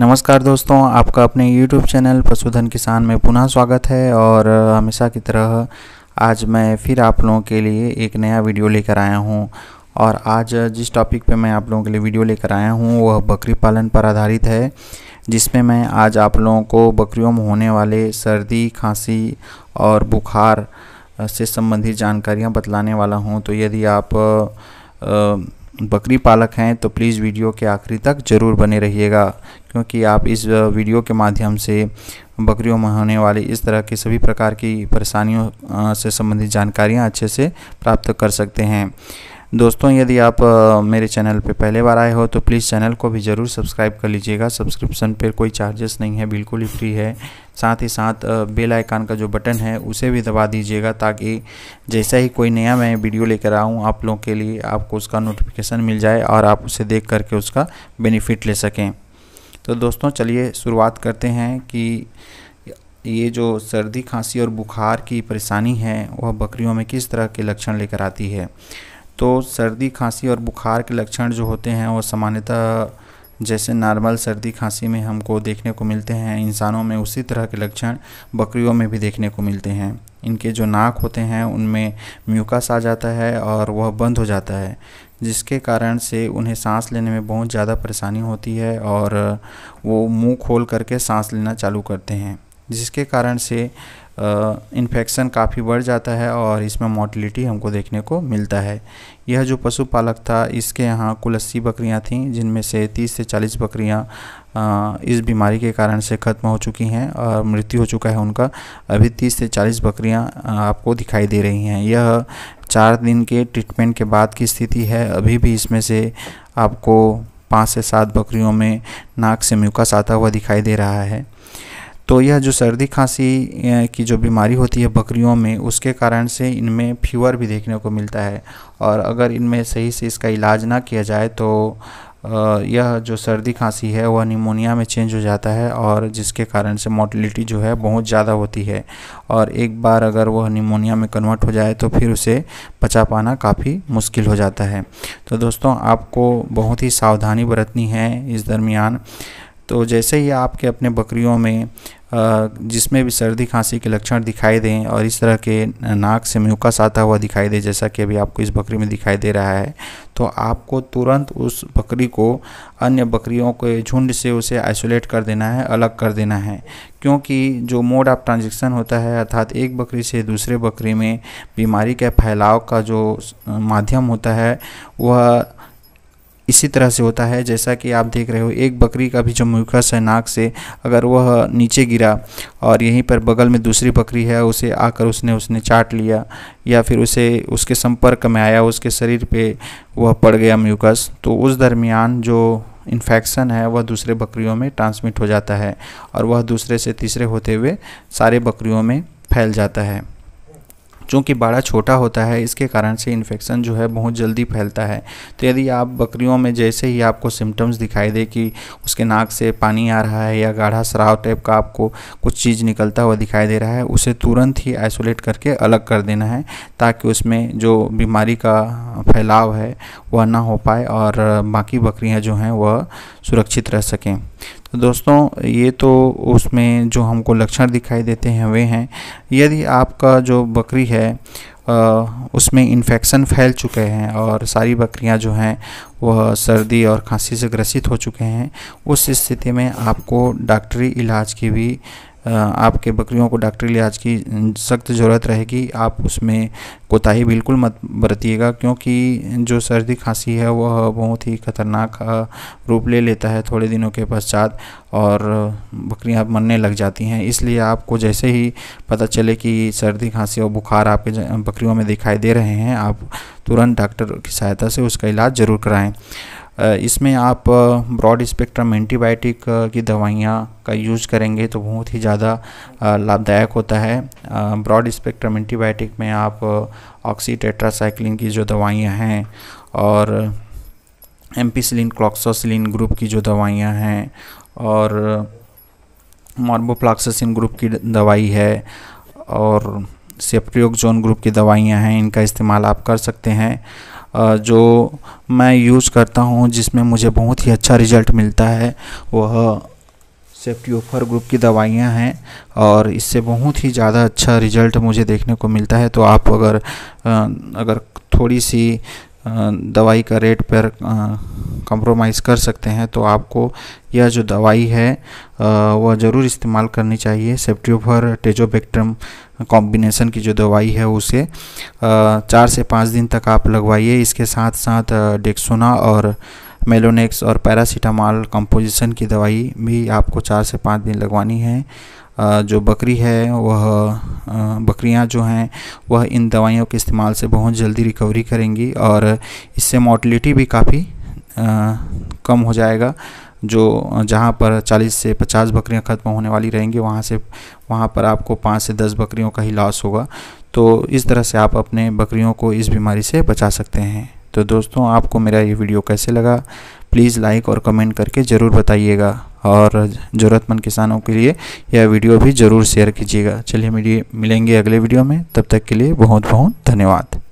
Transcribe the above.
नमस्कार दोस्तों आपका अपने YouTube चैनल पशुधन किसान में पुनः स्वागत है और हमेशा की तरह आज मैं फिर आप लोगों के लिए एक नया वीडियो लेकर आया हूँ और आज जिस टॉपिक पे मैं आप लोगों के लिए वीडियो लेकर आया हूँ वह बकरी पालन पर आधारित है जिसमें मैं आज आप लोगों को बकरियों में होने वाले सर्दी खांसी और बुखार से संबंधित जानकारियाँ बतलाने वाला हूँ तो यदि आप आ, बकरी पालक हैं तो प्लीज़ वीडियो के आखिरी तक ज़रूर बने रहिएगा क्योंकि आप इस वीडियो के माध्यम से बकरियों में होने वाली इस तरह की सभी प्रकार की परेशानियों से संबंधित जानकारियाँ अच्छे से प्राप्त कर सकते हैं दोस्तों यदि आप मेरे चैनल पर पहले बार आए हो तो प्लीज़ चैनल को भी ज़रूर सब्सक्राइब कर लीजिएगा सब्सक्रिप्शन पर कोई चार्जेस नहीं है बिल्कुल ही फ्री है साथ ही साथ बेल आइकान का जो बटन है उसे भी दबा दीजिएगा ताकि जैसा ही कोई नया मैं वीडियो लेकर आऊँ आप लोगों के लिए आपको उसका नोटिफिकेशन मिल जाए और आप उसे देख करके उसका बेनिफिट ले सकें तो दोस्तों चलिए शुरुआत करते हैं कि ये जो सर्दी खांसी और बुखार की परेशानी है वह बकरियों में किस तरह के लक्षण लेकर आती है तो सर्दी खांसी और बुखार के लक्षण जो होते हैं वो सामान्यतः जैसे नॉर्मल सर्दी खांसी में हमको देखने को मिलते हैं इंसानों में उसी तरह के लक्षण बकरियों में भी देखने को मिलते हैं इनके जो नाक होते हैं उनमें म्यूकस आ जाता है और वह बंद हो जाता है जिसके कारण से उन्हें सांस लेने में बहुत ज़्यादा परेशानी होती है और वो मुंह खोल करके सांस लेना चालू करते हैं जिसके कारण से इन्फेक्शन काफ़ी बढ़ जाता है और इसमें मोटिलिटी हमको देखने को मिलता है यह जो पशुपालक था इसके यहाँ कुल अस्सी बकरियाँ थीं जिनमें से तीस से चालीस बकरियाँ इस बीमारी के कारण से ख़त्म हो चुकी हैं और मृत्यु हो चुका है उनका अभी तीस से चालीस बकरियाँ आपको दिखाई दे रही हैं यह चार दिन के ट्रीटमेंट के बाद की स्थिति है अभी भी इसमें से आपको पाँच से सात बकरियों में नाक से म्यूकस आता हुआ दिखाई दे रहा है तो यह जो सर्दी खांसी की जो बीमारी होती है बकरियों में उसके कारण से इनमें फीवर भी देखने को मिलता है और अगर इनमें सही से इसका इलाज ना किया जाए तो यह जो सर्दी खांसी है वह निमोनिया में चेंज हो जाता है और जिसके कारण से मोटिलिटी जो है बहुत ज़्यादा होती है और एक बार अगर वह निमोनिया में कन्वर्ट हो जाए तो फिर उसे बचा पाना काफ़ी मुश्किल हो जाता है तो दोस्तों आपको बहुत ही सावधानी बरतनी है इस दरमियान तो जैसे ही आपके अपने बकरियों में जिसमें भी सर्दी खांसी के लक्षण दिखाई दें और इस तरह के नाक से म्यूकस आता हुआ दिखाई दे जैसा कि अभी आपको इस बकरी में दिखाई दे रहा है तो आपको तुरंत उस बकरी को अन्य बकरियों के झुंड से उसे आइसोलेट कर देना है अलग कर देना है क्योंकि जो मोड ऑफ ट्रांजेक्शन होता है अर्थात एक बकरी से दूसरे बकरी में बीमारी के फैलाव का जो माध्यम होता है वह इसी तरह से होता है जैसा कि आप देख रहे हो एक बकरी का भी जो मुखस है नाक से अगर वह नीचे गिरा और यहीं पर बगल में दूसरी बकरी है उसे आकर उसने उसने चाट लिया या फिर उसे उसके संपर्क में आया उसके शरीर पे वह पड़ गया म्यूकस तो उस दरमियान जो इन्फेक्शन है वह दूसरे बकरियों में ट्रांसमिट हो जाता है और वह दूसरे से तीसरे होते हुए सारे बकरियों में फैल जाता है चूँकि बाड़ा छोटा होता है इसके कारण से इन्फेक्शन जो है बहुत जल्दी फैलता है तो यदि आप बकरियों में जैसे ही आपको सिम्टम्स दिखाई दे कि उसके नाक से पानी आ रहा है या गाढ़ा शराब टाइप का आपको कुछ चीज़ निकलता हुआ दिखाई दे रहा है उसे तुरंत ही आइसोलेट करके अलग कर देना है ताकि उसमें जो बीमारी का फैलाव है वह ना हो पाए और बाकी बकरियाँ जो हैं वह सुरक्षित रह सकें दोस्तों ये तो उसमें जो हमको लक्षण दिखाई देते हैं वे हैं यदि आपका जो बकरी है उसमें इन्फेक्शन फैल चुके हैं और सारी बकरियां जो हैं वह सर्दी और खांसी से ग्रसित हो चुके हैं उस स्थिति में आपको डॉक्टरी इलाज की भी आपके बकरियों को डॉक्टरी इलाज की सख्त ज़रूरत रहेगी आप उसमें कोताही बिल्कुल मत बरतिएगा क्योंकि जो सर्दी खांसी है वह बहुत ही ख़तरनाक रूप ले लेता है थोड़े दिनों के पश्चात और बकरियां मरने लग जाती हैं इसलिए आपको जैसे ही पता चले कि सर्दी खांसी और बुखार आपके बकरियों में दिखाई दे रहे हैं आप तुरंत डॉक्टर की सहायता से उसका इलाज ज़रूर कराएँ इसमें आप ब्रॉड स्पेक्ट्रम एंटीबायोटिक की दवाइयाँ का यूज़ करेंगे तो बहुत ही ज़्यादा लाभदायक होता है ब्रॉड स्पेक्ट्रम एंटीबायोटिक में आप ऑक्सीटेट्रासाइक्लिन की जो दवाइयाँ हैं और एम्पीसिलिन क्लॉक्सोसिलिन ग्रुप की जो दवाइयाँ हैं और मॉर्बोप्लाक्सिन ग्रुप की दवाई है और सेप्रियोक्जोन ग्रुप की दवाइयाँ हैं इनका इस्तेमाल आप कर सकते हैं जो मैं यूज़ करता हूँ जिसमें मुझे बहुत ही अच्छा रिज़ल्ट मिलता है वह सेफ्टी ऑफर ग्रुप की दवाइयाँ हैं और इससे बहुत ही ज़्यादा अच्छा रिजल्ट मुझे देखने को मिलता है तो आप अगर अगर थोड़ी सी दवाई का रेट पर कंप्रोमाइज़ कर सकते हैं तो आपको यह जो दवाई है वह ज़रूर इस्तेमाल करनी चाहिए सेप्टियोफर टेजोबेक्ट्रम कॉम्बिनेशन की जो दवाई है उसे चार से पाँच दिन तक आप लगवाइए इसके साथ साथ डेक्सोना और मेलोनेक्स और पैरासीटामॉल कंपोजिशन की दवाई भी आपको चार से पाँच दिन लगवानी है जो बकरी है वह बकरियां जो हैं वह इन दवाइयों के इस्तेमाल से बहुत जल्दी रिकवरी करेंगी और इससे मोटिलिटी भी काफ़ी कम हो जाएगा जो जहाँ पर 40 से 50 बकरियाँ ख़त्म होने वाली रहेंगी वहाँ से वहाँ पर आपको 5 से 10 बकरियों का ही लॉस होगा तो इस तरह से आप अपने बकरियों को इस बीमारी से बचा सकते हैं तो दोस्तों आपको मेरा ये वीडियो कैसे लगा प्लीज़ लाइक और कमेंट करके ज़रूर बताइएगा और ज़रूरतमंद किसानों के लिए यह वीडियो भी ज़रूर शेयर कीजिएगा चलिए मिलेंगे अगले वीडियो में तब तक के लिए बहुत बहुत धन्यवाद